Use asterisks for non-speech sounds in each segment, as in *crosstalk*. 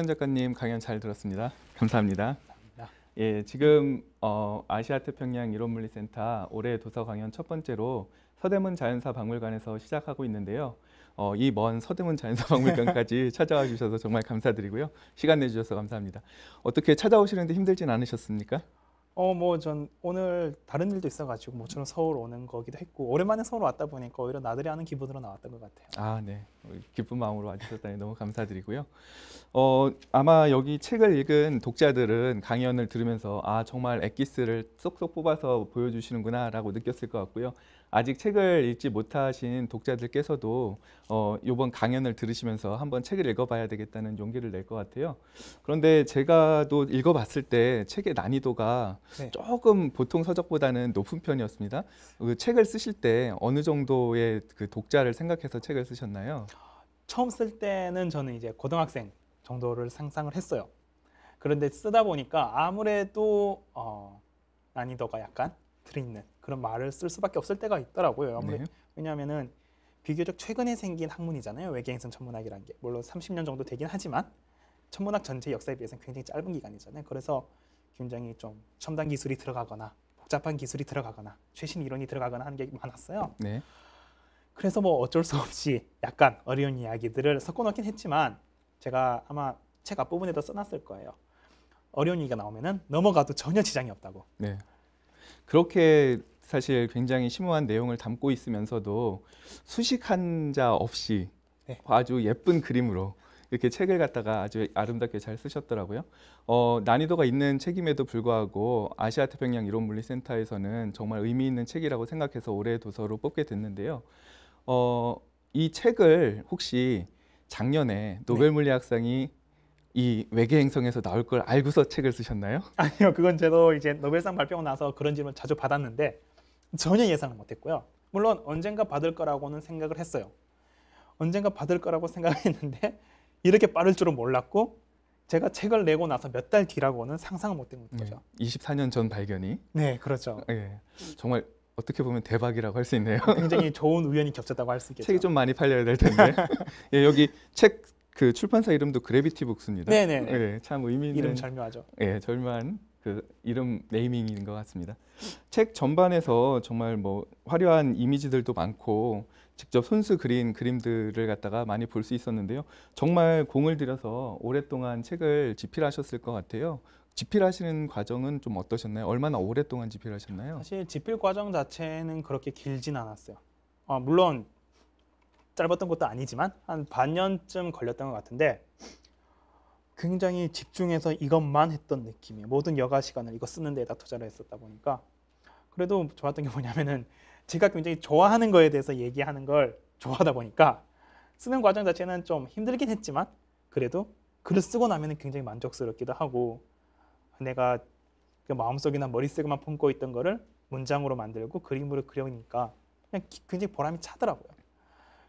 서현 작가님 강연 잘 들었습니다. 감사합니다. 감사합니다. 예, 지금 어, 아시아 태평양 이론 물리 센터 올해 도서 강연 첫 번째로 서대문 자연사 박물관에서 시작하고 있는데요. 어, 이먼 서대문 자연사 박물관까지 *laughs* 찾아와 주셔서 정말 감사드리고요. 시간 내주셔서 감사합니다. 어떻게 찾아오시는데 힘들진 않으셨습니까? 어, 뭐 전 오늘 다른 일도 있어가지고 모처럼 뭐 서울 오는 거기도 했고 오랜만에 서울 왔다 보니까 오히려 나들이 하는 기분으로 나왔던 것 같아요. 아, 네. 기쁜 마음으로 와주셨다니 너무 감사드리고요. 어, 아마 여기 책을 읽은 독자들은 강연을 들으면서 아 정말 엑기스를 쏙쏙 뽑아서 보여주시는구나라고 느꼈을 것 같고요. 아직 책을 읽지 못하신 독자들께서도 어, 이번 강연을 들으시면서 한번 책을 읽어봐야 되겠다는 용기를 낼 것 같아요. 그런데 제가 또 읽어봤을 때 책의 난이도가 네. 조금 보통 서적보다는 높은 편이었습니다. 그 책을 쓰실 때 어느 정도의 그 독자를 생각해서 책을 쓰셨나요? 처음 쓸 때는 저는 이제 고등학생 정도를 상상을 했어요. 그런데 쓰다 보니까 아무래도 어, 난이도가 약간 들어있는 그런 말을 쓸 수밖에 없을 때가 있더라고요. 네. 왜냐하면은 비교적 최근에 생긴 학문이잖아요. 외계행성 천문학이란게 물론 30년 정도 되긴 하지만 천문학 전체 역사에 비해서는 굉장히 짧은 기간이잖아요. 그래서 굉장히 좀 첨단 기술이 들어가거나 복잡한 기술이 들어가거나 최신 이론이 들어가거나 하는 게 많았어요. 네. 그래서 뭐 어쩔 수 없이 약간 어려운 이야기들을 섞어놓긴 했지만 제가 아마 책 앞부분에도 써놨을 거예요. 어려운 얘기가 나오면은 넘어가도 전혀 지장이 없다고. 네. 그렇게 사실 굉장히 심오한 내용을 담고 있으면서도 수식 한자 없이 네. 아주 예쁜 그림으로 이렇게 책을 갖다가 아주 아름답게 잘 쓰셨더라고요. 어, 난이도가 있는 책임에도 불구하고 아시아 태평양 이론 물리센터에서는 정말 의미 있는 책이라고 생각해서 올해 도서로 뽑게 됐는데요. 어, 이 책을 혹시 작년에 노벨 네. 물리학상이 이 외계 행성에서 나올 걸 알고서 책을 쓰셨나요? 아니요, 그건 저도 이제 노벨상 발표가 나서 그런 질문 자주 받았는데 전혀 예상을 못했고요. 물론 언젠가 받을 거라고는 생각을 했어요. 언젠가 받을 거라고 생각했는데 *laughs* 이렇게 빠를 줄은 몰랐고 제가 책을 내고 나서 몇 달 뒤라고는 상상을 못던 네, 거죠. 네, 24년 전 발견이. 네, 그렇죠. 네, 정말 어떻게 보면 대박이라고 할 수 있네요. *laughs* 굉장히 *laughs* 좋은 우연이 겹쳤다고 할 수 있겠죠. 책이 좀 많이 팔려야 될 텐데. *laughs* 예, 여기 책 그 출판사 이름도 그래비티 북스입니다. 네네. 예, 참 의미 있는 이름 절묘하죠. 예, 절묘한 그 이름 네이밍인 것 같습니다. 책 전반에서 정말 뭐 화려한 이미지들도 많고 직접 손수 그린 그림들을 갖다가 많이 볼 수 있었는데요. 정말 공을 들여서 오랫동안 책을 집필하셨을 것 같아요. 집필하시는 과정은 좀 어떠셨나요? 얼마나 오랫동안 집필하셨나요? 사실 집필 과정 자체는 그렇게 길진 않았어요. 어, 물론 짧았던 것도 아니지만 한 반년쯤 걸렸던 것 같은데 굉장히 집중해서 이것만 했던 느낌이에요. 모든 여가 시간을 이거 쓰는 데에다 투자를 했었다 보니까 그래도 좋았던 게 뭐냐면은 제가 굉장히 좋아하는 거에 대해서 얘기하는 걸 좋아하다 보니까 쓰는 과정 자체는 좀 힘들긴 했지만 그래도 글을 쓰고 나면 굉장히 만족스럽기도 하고 내가 그 마음속이나 머릿속에만 품고 있던 거를 문장으로 만들고 그림으로 그려니까 그냥 굉장히 보람이 차더라고요.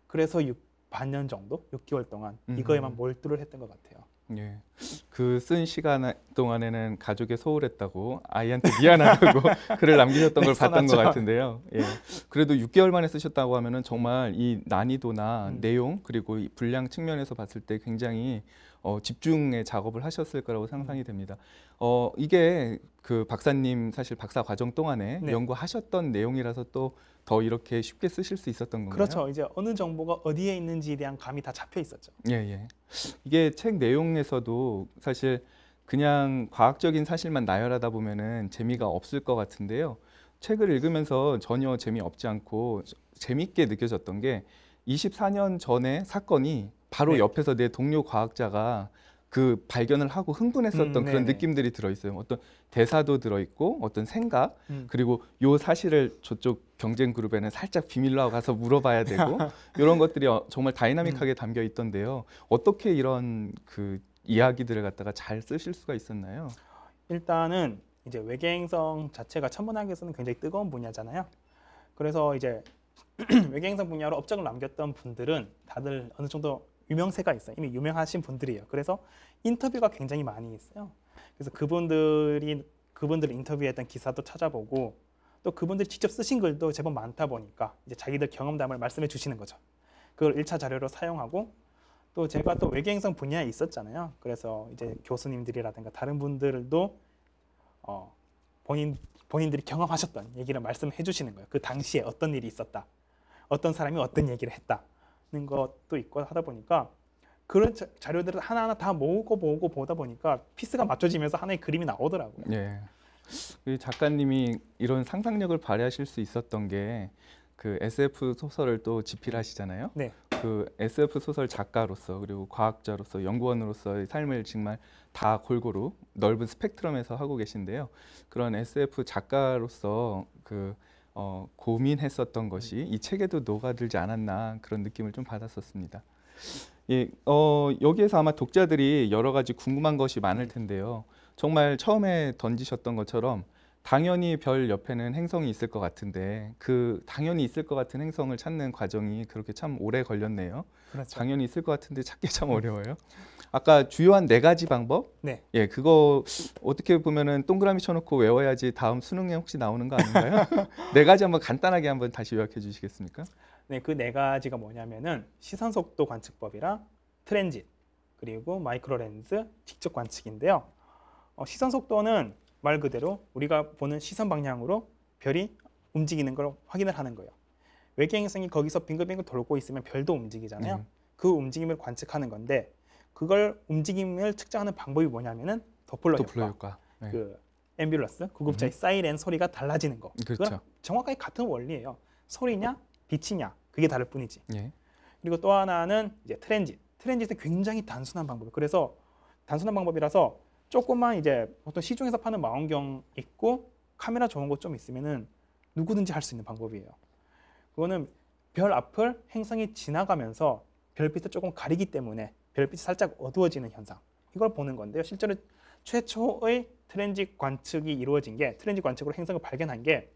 그래서 6, 반년 정도, 6개월 동안 음. 이거에만 몰두를 했던 것 같아요. 예. 그 쓴 시간 동안에는 가족이 소홀했다고 아이한테 미안하다고 *laughs* 글을 남기셨던 걸 봤던 것 같은데요. 예. 그래도 6개월 만에 쓰셨다고 하면은 정말 이 난이도나 음. 내용 그리고 이 분량 측면에서 봤을 때 굉장히 어, 집중의 작업을 하셨을 거라고 상상이 음. 됩니다. 어, 이게 그 박사님 사실 박사 과정 동안에 네. 연구하셨던 내용이라서 또더 이렇게 쉽게 쓰실 수 있었던 건가요? 그렇죠. 이제 어느 정보가 어디에 있는지에 대한 감이 다 잡혀 있었죠. 예, 예. 이게 책 내용에서도 사실 그냥 과학적인 사실만 나열하다 보면은 재미가 없을 것 같은데요. 책을 읽으면서 전혀 재미없지 않고 재밌게 느껴졌던 게 24년 전의 사건이 바로 네. 옆에서 내 동료 과학자가 그 발견을 하고 흥분했었던 음, 그런 네, 네. 느낌들이 들어있어요. 어떤 대사도 들어있고 어떤 생각 음. 그리고 요 사실을 저쪽 경쟁 그룹에는 살짝 비밀로 가서 물어봐야 되고 *laughs* 이런 것들이 어, 정말 다이나믹하게 음. 담겨 있던데요. 어떻게 이런 그 이야기들을 갖다가 잘 쓰실 수가 있었나요? 일단은 이제 외계행성 자체가 천문학에서는 굉장히 뜨거운 분야잖아요. 그래서 이제 *clears throat* 외계행성 분야로 업적을 남겼던 분들은 다들 어느 정도 유명세가 있어요. 이미 유명하신 분들이에요. 그래서 인터뷰가 굉장히 많이 있어요. 그래서 그분들이 그분들 인터뷰했던 기사도 찾아보고 또 그분들이 직접 쓰신 글도 제법 많다 보니까 이제 자기들 경험담을 말씀해 주시는 거죠. 그걸 1차 자료로 사용하고 또 제가 또 외계행성 분야에 있었잖아요. 그래서 이제 교수님들이라든가 다른 분들도 어 본인 본인들이 경험하셨던 얘기를 말씀해 주시는 거예요. 그 당시에 어떤 일이 있었다. 어떤 사람이 어떤 얘기를 했다는 것도 있고 하다 보니까 그런 자료들을 하나하나 다 모으고 보고 보다 보니까 피스가 맞춰지면서 하나의 그림이 나오더라고요. 예. 작가님이 이런 상상력을 발휘하실 수 있었던 게 그 SF 소설을 또 집필하시잖아요. 네. 그 SF 소설 작가로서 그리고 과학자로서 연구원으로서의 삶을 정말 다 골고루 넓은 스펙트럼에서 하고 계신데요. 그런 SF 작가로서 그 어, 고민했었던 것이 이 책에도 녹아들지 않았나 그런 느낌을 좀 받았었습니다. 예, 어, 여기에서 아마 독자들이 여러 가지 궁금한 것이 많을 텐데요. 정말 처음에 던지셨던 것처럼 당연히 별 옆에는 행성이 있을 것 같은데 그 당연히 있을 것 같은 행성을 찾는 과정이 그렇게 참 오래 걸렸네요. 그렇죠. 당연히 있을 것 같은데 찾기 참 음. 어려워요. 아까 주요한 네 가지 방법? 네. 예, 그거 어떻게 보면은 동그라미 쳐놓고 외워야지 다음 수능에 혹시 나오는 거 아닌가요? *laughs* 네 가지 한번 간단하게 한번 다시 요약해 주시겠습니까? 근그네 그 네 가지가 뭐냐면은 시선 속도 관측법이랑 트랜짓 그리고 마이크로 렌즈 직접 관측인데요. 어, 시선 속도는 말 그대로 우리가 보는 시선 방향으로 별이 움직이는 걸 확인을 하는 거예요. 외계행 성이 거기서 빙글빙글 돌고 있으면 별도 움직이잖아요. 음. 그 움직임을 관측하는 건데 그걸 움직임을 측정하는 방법이 뭐냐면은 더플러, 더플러 효과. 효과. 네. 그 네. 앰뷸런스 구급차의 음. 사이렌 소리가 달라지는 거. 그렇죠. 정확하게 같은 원리예요. 소리냐 빛이냐 그게 다를 뿐이지. 예. 그리고 또 하나는 이제 트랜짓. 트랜짓은 굉장히 단순한 방법. 이에요 그래서 단순한 방법이라서 조금만 이제 보통 시중에서 파는 망원경 있고 카메라 좋은 거 좀 있으면은 누구든지 할 수 있는 방법이에요. 그거는 별 앞을 행성이 지나가면서 별빛을 조금 가리기 때문에 별빛이 살짝 어두워지는 현상. 이걸 보는 건데요. 실제로 최초의 트랜짓 관측이 이루어진 게 트랜짓 관측으로 행성을 발견한 게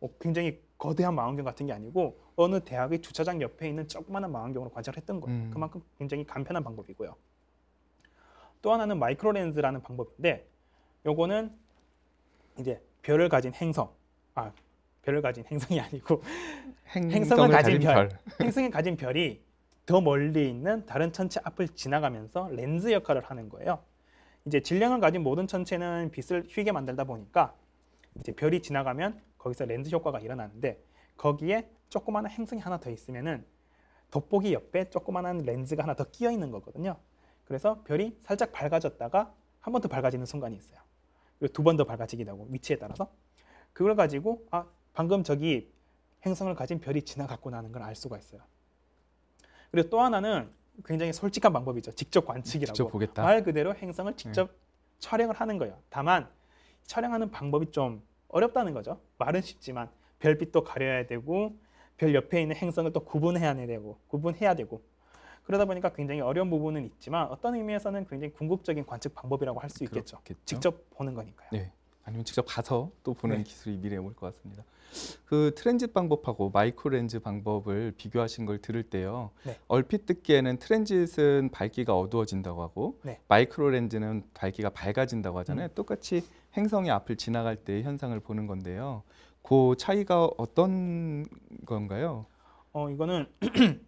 어, 굉장히 거대한 망원경 같은 게 아니고 어느 대학의 주차장 옆에 있는 조그마한 망원경으로 관찰했던 거예요. 음. 그만큼 굉장히 간편한 방법이고요. 또 하나는 마이크로 렌즈라는 방법인데 요거는 이제 별을 가진 행성 아 별을 가진 행성이 아니고 행성을 가진 별, 별. *laughs* 행성에 가진 별이 더 멀리 있는 다른 천체 앞을 지나가면서 렌즈 역할을 하는 거예요. 이제 질량을 가진 모든 천체는 빛을 휘게 만들다 보니까 이제 별이 지나가면 거기서 렌즈 효과가 일어나는데 거기에 조그마한 행성이 하나 더 있으면은 돋보기 옆에 조그마한 렌즈가 하나 더 끼어 있는 거거든요. 그래서 별이 살짝 밝아졌다가 한 번 더 밝아지는 순간이 있어요. 그리고 두 번 더 밝아지기도 하고 위치에 따라서 그걸 가지고 아 방금 저기 행성을 가진 별이 지나갔고 나는 걸 알 수가 있어요. 그리고 또 하나는 굉장히 솔직한 방법이죠. 직접 관측이라고. 직접 말 그대로 행성을 직접 네. 촬영을 하는 거예요. 다만 촬영하는 방법이 좀 어렵다는 거죠. 말은 쉽지만 별빛도 가려야 되고 별 옆에 있는 행성을 또 구분해야 되고 구분해야 되고 그러다 보니까 굉장히 어려운 부분은 있지만 어떤 의미에서는 굉장히 궁극적인 관측 방법이라고 할 수 있겠죠. 직접 보는 거니까요. 네. 아니면 직접 가서 또 보는 네. 기술이 미래에 올 것 같습니다. 그 트랜짓 방법하고 마이크로 렌즈 방법을 비교하신 걸 들을 때요. 네. 얼핏 듣기에는 트랜짓은 밝기가 어두워진다고 하고 네. 마이크로 렌즈는 밝기가 밝아진다고 하잖아요. 음. 똑같이 행성이 앞을 지나갈 때 현상을 보는 건데요. 그 차이가 어떤 건가요? 어 이거는 *clears throat*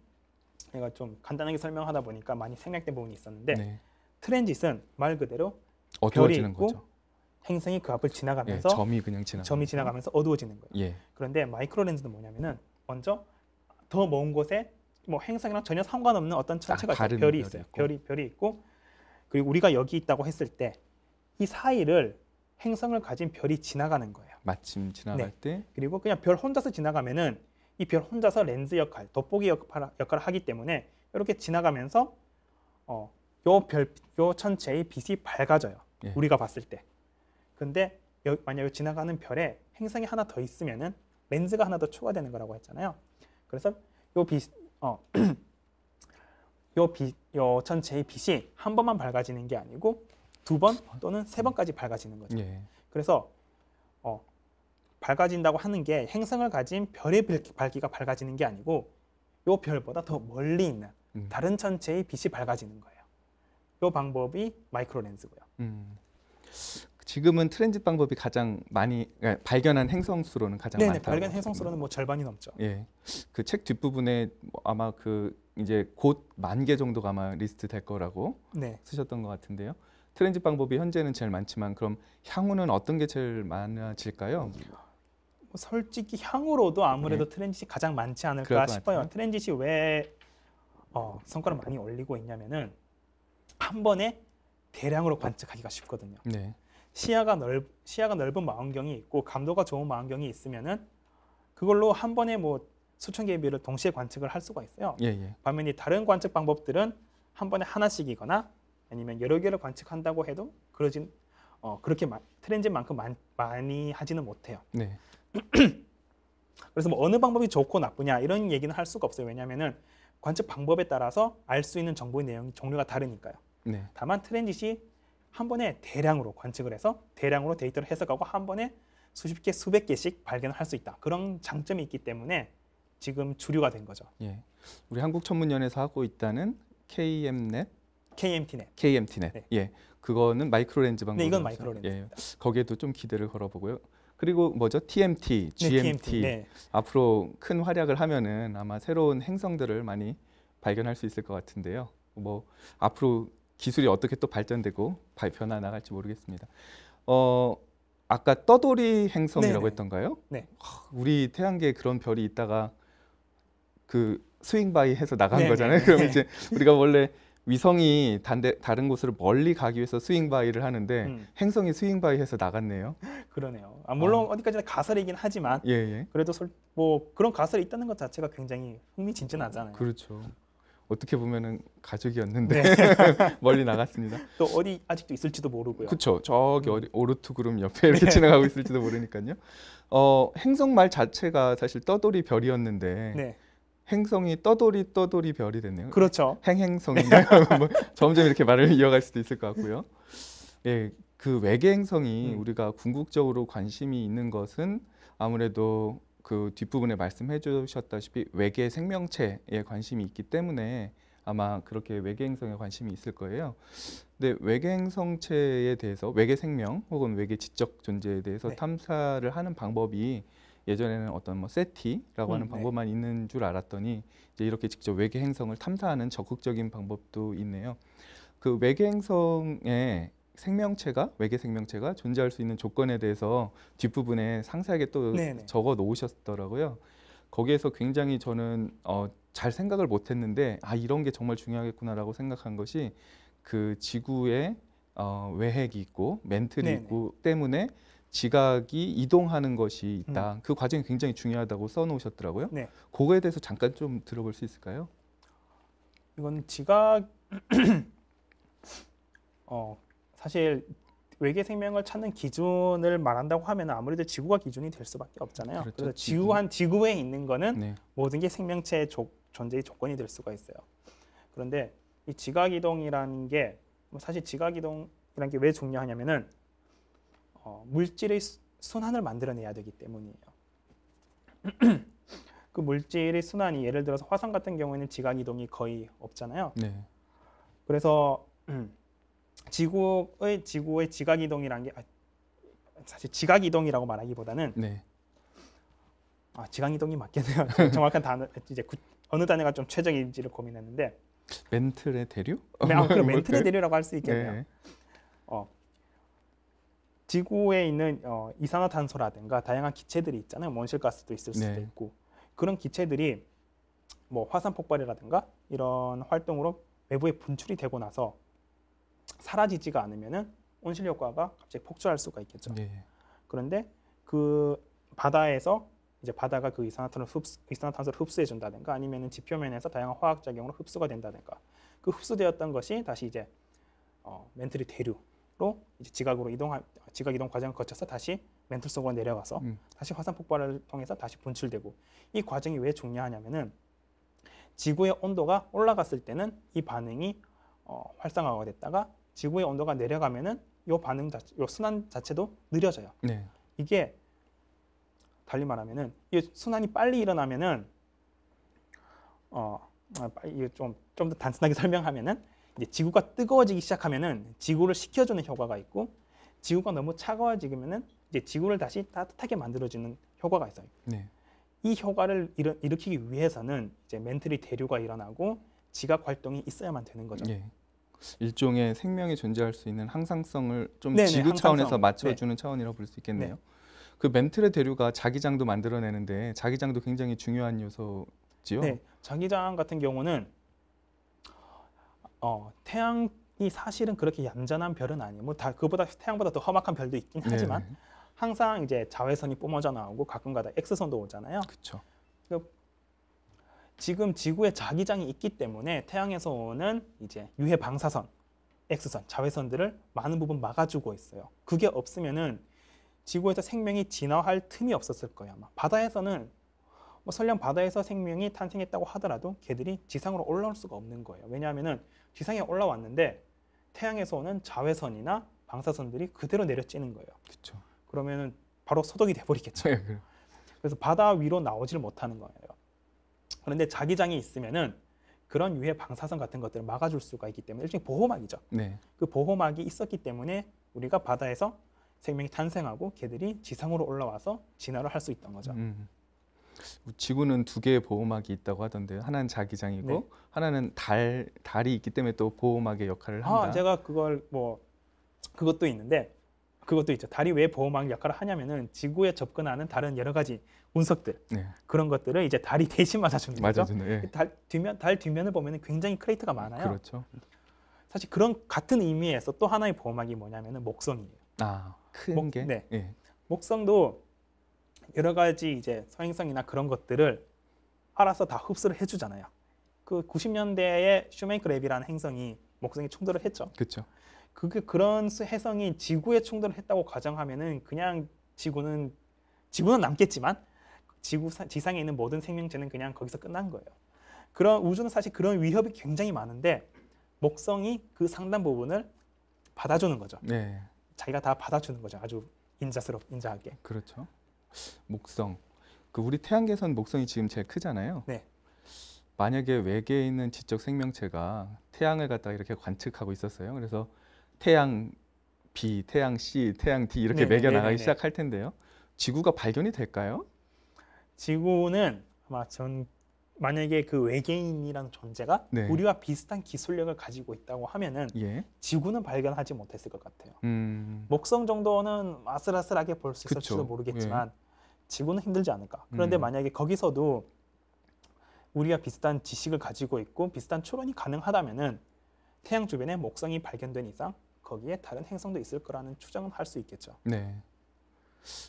제가 좀 간단하게 설명하다 보니까 많이 생략된 부분이 있었는데 네. 트랜짓은 말 그대로 어두워지는 별이 있고 거죠. 행성이 그 앞을 지나가면서 예, 점이 그냥 지나 점이 지나가면서 어두워지는 거예요. 예. 그런데 마이크로 렌즈는 뭐냐면은 먼저 더 먼 곳에 뭐 행성이랑 전혀 상관없는 어떤 천체가 있어요. 별이 있어요. 있고. 별이 별이 있고 그리고 우리가 여기 있다고 했을 때 이 사이를 행성을 가진 별이 지나가는 거예요. 마침 지나갈 네. 때 그리고 그냥 별 혼자서 지나가면은 이 별 혼자서 렌즈 역할, 돋보기 역할, 을 하기 때문에 이렇게 지나가면서 어, 요 별, 요 천체의 빛이 밝아져요. 예. 우리가 봤을 때. 근데 여, 만약에 지나가는 별에 행성이 하나 더 있으면은 렌즈가 하나 더 추가되는 거라고 했잖아요. 그래서 요 빛, 어, *clears throat* 요 빛, 요 천체의 빛이 한 번만 밝아지는 게 아니고 두번 또는 세 번까지 밝아지는 거죠. 예. 그래서 어, 밝아진다고 하는 게 행성을 가진 별의 밝기가 밝아지는 게 아니고 요 별보다 더 멀리 있는 음. 다른 천체의 빛이 밝아지는 거예요. 요 방법이 마이크로 렌즈고요. 음. 지금은 트랜짓 방법이 가장 많이 그러니까 발견한 행성 수로는 가장 많다. 발견 행성 수로는 뭐 절반이 넘죠. 예, 그 책 뒷부분에 뭐 아마 그 이제 곧 만 개 정도가 아마 리스트 될 거라고 네. 쓰셨던 것 같은데요. 트렌짓 방법이 현재는 제일 많지만 그럼 향후는 어떤 게 제일 많아질까요? 뭐 솔직히 향후로도 아무래도 네. 트렌짓이 가장 많지 않을까 싶어요. 트렌짓이왜 어, 성과를 많이 올리고 있냐면은 한 번에 대량으로 관측하기가 쉽거든요. 네. 시야가 넓 시야가 넓은 망원경이 있고 감도가 좋은 망원경이 있으면은 그걸로 한 번에 뭐 수천 개의 별을 동시에 관측을 할 수가 있어요. 예, 예. 반면에 다른 관측 방법들은 한 번에 하나씩이거나 아니면 여러 개를 관측한다고 해도 그러진 어, 그렇게 트렌즈만큼 많, 이 하지는 못해요. 네. *clears throat* 그래서 뭐 어느 방법이 좋고 나쁘냐 이런 얘기는 할 수가 없어요. 왜냐하면은 관측 방법에 따라서 알 수 있는 정보의 내용 이 종류가 다르니까요. 네. 다만 트렌짓이한 번에 대량으로 관측을 해서 대량으로 데이터를 해석하고 한 번에 수십 개, 수백 개씩 발견할 수 있다. 그런 장점이 있기 때문에 지금 주류가 된 거죠. 예. 우리 한국천문연에서 하고 있다는 KMnet KMT넷. KMT넷. 네. 예. 그거는 마이크로 렌즈 방법. 네, 이건 마이크로 렌즈. 예. 예. 거기에도 좀 기대를 걸어보고요. 그리고 뭐죠? TMT, GMT. 네, TMT 네. 앞으로 큰 활약을 하면은 아마 새로운 행성들을 많이 발견할 수 있을 것 같은데요. 뭐 앞으로 기술이 어떻게 또 발전되고 발표나 나갈지 모르겠습니다. 어 아까 떠돌이 행성이라고 네네. 네. 했던가요? 네. 우리 태양계에 그런 별이 있다가 그 스윙바이 해서 나간 네네. 네, 거잖아요. 네. 그럼 이제 *laughs* 우리가 원래 위성이 단대, 다른 곳으로 멀리 가기 위해서 스윙 바이를 하는데 음. 행성이 스윙 바이해서 나갔네요. 그러네요. 아, 물론 아. 어. 디까지나 가설이긴 하지만 예, 예. 그래도 솔, 뭐 그런 가설이 있다는 것 자체가 굉장히 흥미진진하잖아요. 그렇죠. 어떻게 보면은 가족이었는데 네. *laughs* 멀리 나갔습니다. 또 어디 아직도 있을지도 모르고요. 그렇죠. 저기 어 오르투 그룹 옆에 이렇게 네. 지나가고 있을지도 모르니까요. 어, 행성 말 자체가 사실 떠돌이 별이었는데 네. 행성이 떠돌이 떠돌이 별이 됐네요. 그렇죠. 행행성이나 *laughs* 뭐 점점 이렇게 말을 이어갈 수도 있을 것 같고요. 예, 그 외계 행성이 음. 우리가 궁극적으로 관심이 있는 것은 아무래도 그 뒷부분에 말씀해 주셨다시피 외계 생명체에 관심이 있기 때문에 아마 그렇게 외계 행성에 관심이 있을 거예요. 근데 외계 행성체에 대해서 외계 생명 혹은 외계 지적 존재에 대해서 네. 탐사를 하는 방법이 예전에는 어떤 뭐 세티라고 하는 음, 네. 방법만 네. 있는 줄 알았더니 이제 이렇게 직접 외계 행성을 탐사하는 적극적인 방법도 있네요. 그 외계 행성에 생명체가 외계 생명체가 존재할 수 있는 조건에 대해서 뒷부분에 상세하게 또 네네. 네. 적어 놓으셨더라고요. 거기에서 굉장히 저는 어, 잘 생각을 못했는데 아 이런 게 정말 중요하겠구나라고 생각한 것이 그 지구에 어, 외핵이 있고 멘틀이 네네. 네. 있고 때문에 지각이 이동하는 것이 있다. 음. 그 과정이 굉장히 중요하다고 써놓으셨더라고요. 네. 그거에 대해서 잠깐 좀 들어볼 수 있을까요? 이건 지각 *clears throat* 어, 사실 외계 생명을 찾는 기준을 말한다고 하면 아무래도 지구가 기준이 될 수밖에 없잖아요. 그렇죠. 그래서 지구한 지구. 에 있는 거는 네. 모든 게 생명체의 조, 존재의 조건이 될 수가 있어요. 그런데 이 지각 이동이라는 게 뭐 사실 지각 이동이라는 게 왜 중요하냐면은 어, 물질의 순환을 만들어내야 되기 때문이에요. *clears throat* 그 물질의 순환이 예를 들어서 화성 같은 경우에는 지각 이동이 거의 없잖아요. 네. 그래서 음, 지구의 지구의 지각 이동이란 게 아, 사실 지각 이동이라고 말하기보다는 네. 아, 지각 이동이 맞겠네요. *laughs* 정확한 단어 이제 구, 어느 단어가 좀 최적인지를 고민했는데 멘틀의 대류? 네, 아, 그럼 *laughs* 뭐 멘틀의 대류라고 할 수 있겠네요. 네. 어, 지구에 있는 어, 이산화탄소라든가 다양한 기체들이 있잖아요. 원실가스도 있을 수도 네. 있고 그런 기체들이 뭐 화산 폭발이라든가 이런 활동으로 외부에 분출이 되고 나서 사라지지가 않으면은 온실 효과가 갑자기 폭주할 수가 있겠죠. 네. 그런데 그 바다에서 이제 바다가 그 이산화탄소를, 흡수, 이산화탄소를 흡수해 준다든가 아니면은 지표면에서 다양한 화학 작용으로 흡수가 된다든가 그 흡수되었던 것이 다시 이제 어, 멘트리 대류 이제 지각으로 이동 지각 이동 과정을 거쳐서 다시 멘톨 속으로 내려가서 음. 다시 화산 폭발을 통해서 다시 분출되고 이 과정이 왜 중요하냐면은 지구의 온도가 올라갔을 때는 이 반응이 어, 활성화가 됐다가 지구의 온도가 내려가면은 요 반응 자체, 요 순환 자체도 느려져요. 네. 이게 달리 말하면은 이 순환이 빨리 일어나면은 어, 빨어 좀좀 더 단순하게 *laughs* 설명하면은 지구가 뜨거워지기 시작하면은 지구를 식혀주는 효과가 있고 지구가 너무 차가워지면은 이제 지구를 다시 따뜻하게 만들어주는 효과가 있어요. 네. 이 효과를 일어, 일으키기 위해서는 이제 멘트리 대류가 일어나고 지각 활동이 있어야만 되는 거죠. 네. 일종의 생명이 존재할 수 있는 항상성을 좀 네네, 지구 항상성. 차원에서 네. 맞춰주는 네. 차원이라 고볼 수 있겠네요. 네. 그 멘틀의 대류가 자기장도 만들어내는데 자기장도 굉장히 중요한 요소지요. 네, 자기장 같은 경우는 어, 태양이 사실은 그렇게 얌전한 별은 아니에요. 뭐다 그보다 태양보다 더 험악한 별도 있긴 네. 하지만 네 항상 이제 자외선이 뿜어져 나오고 가끔가다 엑스선도 오잖아요. 그렇죠. 지금 지구에 자기장이 있기 때문에 태양에서 오는 이제 유해 방사선, 엑스선, 자외선들을 많은 부분 막아주고 있어요. 그게 없으면은 지구에서 생명이 진화할 틈이 없었을 거예요. 아마 바다에서는 뭐 설령 바다에서 생명이 탄생했다고 하더라도 걔들이 지상으로 올라올 수가 없는 거예요. 왜냐하면은 지상에 올라왔는데 태양에서 오는 자외선이나 방사선들이 그대로 내려찌는 거예요. 그렇죠. 그러면 바로 소독이 돼버리겠죠. 네, 그래서 바다 위로 나오지를 못하는 거예요. 그런데 자기장이 있으면은 그런 유해 방사선 같은 것들을 막아줄 수가 있기 때문에 일종의 보호막이죠. 네. 그 보호막이 있었기 때문에 우리가 바다에서 생명이 탄생하고 개들이 지상으로 올라와서 진화를 할 수 있던 거죠. 음. 지구는 두 개의 보호막이 있다고 하던데요. 하나는 자기장이고 네. 하나는 달 달이 있기 때문에 또 보호막의 역할을 아, 한다. 아, 제가 그걸 뭐 그것도 있는데 그것도 있죠. 달이 왜 보호막 역할을 하냐면은 지구에 접근하는 다른 여러 가지 운석들 네. 그런 것들을 이제 달이 *laughs* 대신 맞아줍니다. 맞아주는. 예. 달 뒷면 달 뒷면을 보면은 굉장히 크레이터가 많아요. 그렇죠. 사실 그런 같은 의미에서 또 하나의 보호막이 뭐냐면은 목성이에요. 아, 큰 목, 게. 네. 예. 목성도 여러 가지 이제 성행성이나 그런 것들을 알아서 다 흡수를 해주잖아요. 그 90년대에 쇼메이크 랩이라는 행성이 목성에 충돌을 했죠. 그렇죠. 그게 그런 해성이 지구에 충돌을 했다고 가정하면은 그냥 지구는 지구는 남겠지만 지구 지상에 있는 모든 생명체는 그냥 거기서 끝난 거예요. 그런 우주는 사실 그런 위협이 굉장히 많은데 목성이 그 상당 부분을 받아주는 거죠. 네. 자기가 다 받아주는 거죠. 아주 인자스럽 인자하게. 그렇죠. 목성. 그 우리 태양계선 목성이 지금 제일 크잖아요. 네. 만약에 외계에 있는 지적 생명체가 태양을 갖다가 이렇게 관측하고 있었어요. 그래서 태양 B, 태양 C, 태양 D 이렇게 네네, 매겨 나가기 네네. 시작할 텐데요. 지구가 발견이 될까요? 지구는 아마 전 만약에 그외계인이라 존재가 네. 우리와 비슷한 기술력을 가지고 있다고 하면은 예. 지구는 발견하지 못했을 것 같아요. 음. 목성 정도는 아슬아슬하게 볼 수 있을지도 예. 모르겠지만 예. 지구는 힘들지 않을까. 그런데 음. 만약에 거기서도 우리가 비슷한 지식을 가지고 있고 비슷한 추론이 가능하다면은 태양 주변에 목성이 발견된 이상 거기에 다른 행성도 있을 거라는 추정은 할 수 있겠죠. 네.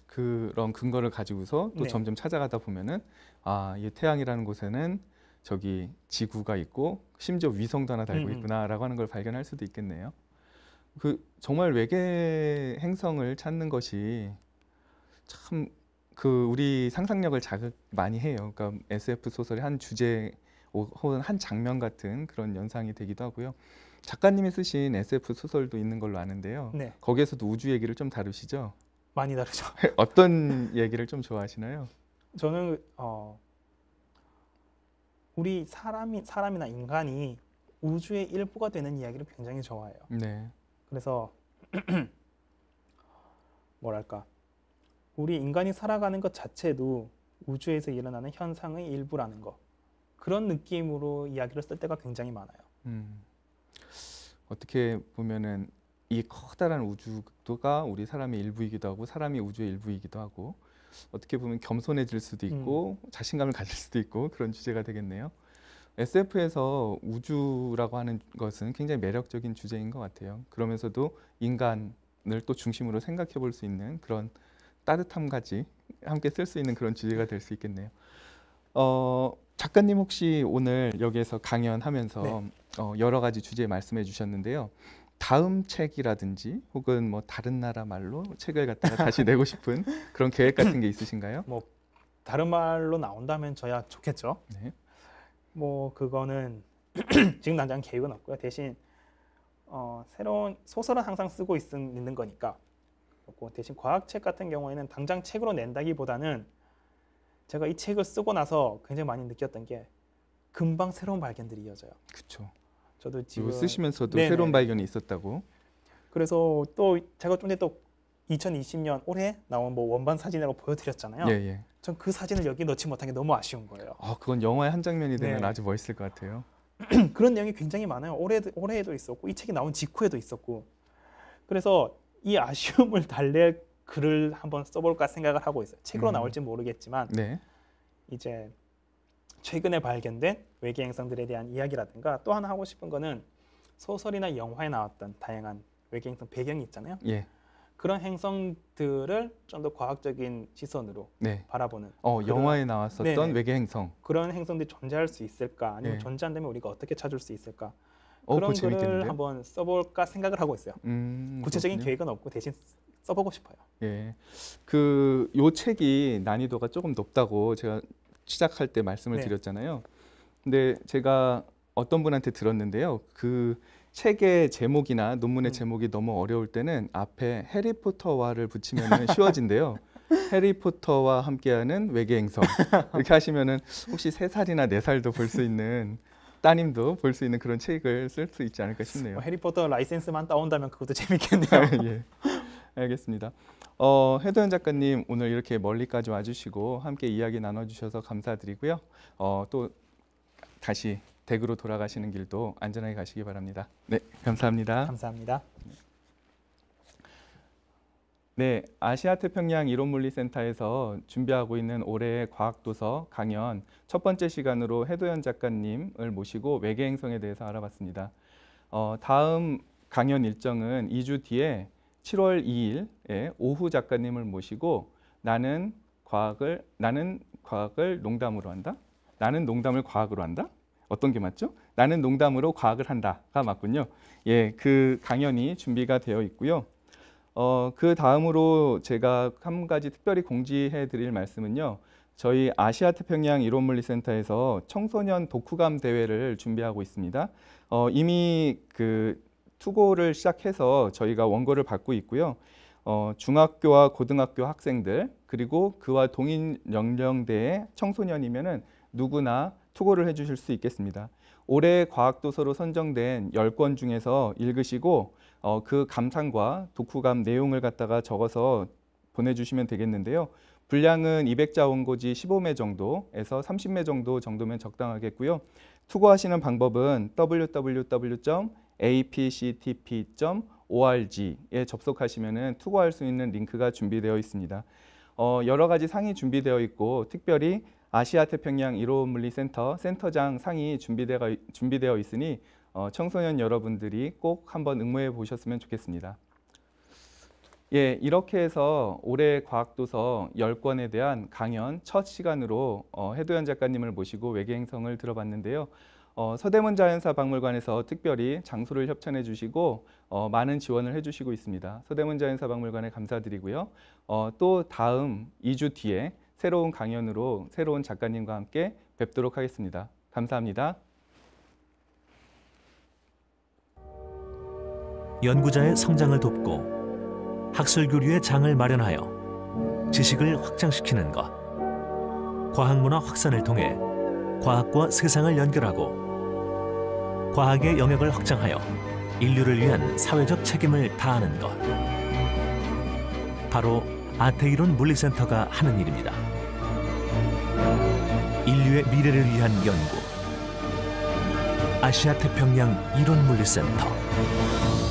그런 근거를 가지고서 또 네. 점점 찾아가다 보면은 아, 이 태양이라는 곳에는 저기 지구가 있고 심지어 위성도 하나 달고 음. 음. 있구나라고 하는 걸 발견할 수도 있겠네요. 그 정말 외계 행성을 찾는 것이 참 그 우리 상상력을 자극 많이 해요. 그러니까 SF 소설의 한 주제 혹은 한 장면 같은 그런 연상이 되기도 하고요. 작가님이 쓰신 SF 소설도 있는 걸로 아는데요. 네. 거기에서도 우주 얘기를 좀 다루시죠. 많이 다르죠. *laughs* 어떤 얘기를 좀 좋아하시나요? 저는 어, 우리 사람이 사람이나 인간이 우주의 일부가 되는 이야기를 굉장히 좋아해요. 네. 그래서 *clears throat* 뭐랄까 우리 인간이 살아가는 것 자체도 우주에서 일어나는 현상의 일부라는 것 그런 느낌으로 이야기를 쓸 때가 굉장히 많아요. 음, 어떻게 보면은 이 커다란 우주가 우리 사람의 일부이기도 하고 사람이 우주의 일부이기도 하고 어떻게 보면 겸손해질 수도 있고 음. 자신감을 가질 수도 있고 그런 주제가 되겠네요. SF에서 우주라고 하는 것은 굉장히 매력적인 주제인 것 같아요. 그러면서도 인간을 또 중심으로 생각해 볼 수 있는 그런 따뜻함까지 함께 쓸 수 있는 그런 주제가 될 수 있겠네요. 어, 작가님 혹시 오늘 여기에서 강연하면서 네. 어, 여러 가지 주제 말씀해 주셨는데요. 다음 책이라든지 혹은 뭐 다른 나라 말로 책을 갖다가 다시 *laughs* 내고 싶은 그런 계획 같은 게 있으신가요? 뭐 다른 말로 나온다면 저야 좋겠죠. 네. 뭐 그거는 *clears throat* 지금 당장 계획은 없고요. 대신 어, 새로운 소설은 항상 쓰고 있, 는 거니까 그렇고 대신 과학책 같은 경우에는 당장 책으로 낸다기보다는 제가 이 책을 쓰고 나서 굉장히 많이 느꼈던 게 금방 새로운 발견들이 이어져요. 그렇죠. 저도 지금 쓰시면서도 네네. 새로운 발견이 있었다고. 그래서 또 제가 좀 전에 또 2020년 올해 나온 뭐 원반 사진이라고 보여드렸잖아요. 예, 예. 전그 사진을 여기 넣지 못한 게 너무 아쉬운 거예요. 아, 그건 영화의 한 장면이 되면 네. 아주 멋있을 것 같아요. *clears throat* 그런 내용이 굉장히 많아요. 올해 올해에도 있었고 이 책이 나온 직후에도 있었고. 그래서 이 아쉬움을 달랠 글을 한번 써볼까 생각을 하고 있어요. 책으로 음. 나올지 모르겠지만 네. 이제 최근에 발견된 외계 행성들에 대한 이야기라든가 또 하나 하고 싶은 거는 소설이나 영화에 나왔던 다양한 외계 행성 배경이 있잖아요. 예. 그런 행성들을 좀 더 과학적인 시선으로 네. 바라보는. 어, 그런, 영화에 나왔었던 네네. 외계 행성. 그런 행성들이 존재할 수 있을까? 아니면 예. 존재한다면 우리가 어떻게 찾을 수 있을까? 어, 그런 글을 재밌겠는데요? 한번 써볼까 생각을 하고 있어요. 음, 구체적인 그렇군요. 계획은 없고 대신 써보고 싶어요. 예, 그 요 책이 난이도가 조금 높다고 제가 시작할 때 말씀을 네. 드렸잖아요. 근데 제가 어떤 분한테 들었는데요. 그 책의 제목이나 논문의 음. 제목이 너무 어려울 때는 앞에 해리포터와를 붙이면 *laughs* 쉬워진대요. 해리포터와 함께하는 외계 행성 이렇게 하시면은 혹시 세 살이나 네 살도 볼 수 있는 따님도 볼 수 있는 그런 책을 쓸 수 있지 않을까 싶네요. 뭐 해리포터 라이센스만 따온다면 그것도 재밌겠네요. *laughs* 예, 알겠습니다. 어, 해도현 작가님 오늘 이렇게 멀리까지 와주시고 함께 이야기 나눠주셔서 감사드리고요. 어, 또 다시 댁으로 돌아가시는 길도 안전하게 가시기 바랍니다. 네, 감사합니다. 감사합니다. 네, 아시아 태평양 이론 물리 센터에서 준비하고 있는 올해의 과학 도서 강연 첫 번째 시간으로 해도현 작가님을 모시고 외계 행성에 대해서 알아봤습니다. 어, 다음 강연 일정은 2주 뒤에 7월 2일에 예, 오후 작가님을 모시고 나는 과학을 나는 과학을 농담으로 한다. 나는 농담을 과학으로 한다. 어떤 게 맞죠? 나는 농담으로 과학을 한다가 맞군요. 예, 그 강연이 준비가 되어 있고요. 어, 그 다음으로 제가 한 가지 특별히 공지해 드릴 말씀은요. 저희 아시아 태평양 이론물리 센터에서 청소년 독후감 대회를 준비하고 있습니다. 어, 이미 그 투고를 시작해서 저희가 원고를 받고 있고요. 어, 중학교와 고등학교 학생들 그리고 그와 동인 연령대의 청소년이면 누구나 투고를 해주실 수 있겠습니다. 올해 과학도서로 선정된 10권 중에서 읽으시고 어, 그 감상과 독후감 내용을 갖다가 적어서 보내주시면 되겠는데요. 분량은 200자 원고지 15매 정도에서 30매 정도 정도면 적당하겠고요. 투고하시는 방법은 www. apctp.org에 접속하시면 투고할 수 있는 링크가 준비되어 있습니다. 어, 여러 가지 상이 준비되어 있고 특별히 아시아태평양 1호 물리센터 센터장 상이 준비되어, 준비되어 있으니 어, 청소년 여러분들이 꼭 한번 응모해 보셨으면 좋겠습니다. 예, 이렇게 해서 올해 과학도서 10권에 대한 강연 첫 시간으로 어, 해도현 작가님을 모시고 외계행성을 들어봤는데요. 어, 서대문 자연사 박물관에서 특별히 장소를 협찬해 주시고 어, 많은 지원을 해주시고 있습니다. 서대문 자연사 박물관에 감사드리고요. 어, 또 다음 2주 뒤에 새로운 강연으로 새로운 작가님과 함께 뵙도록 하겠습니다. 감사합니다. 연구자의 성장을 돕고 학술 교류의 장을 마련하여 지식을 확장시키는 것, 과학문화 확산을 통해 과학과 세상을 연결하고 과학의 영역을 확장하여 인류를 위한 사회적 책임을 다하는 것. 바로 아테이론 물리센터가 하는 일입니다. 인류의 미래를 위한 연구. 아시아 태평양 이론 물리센터.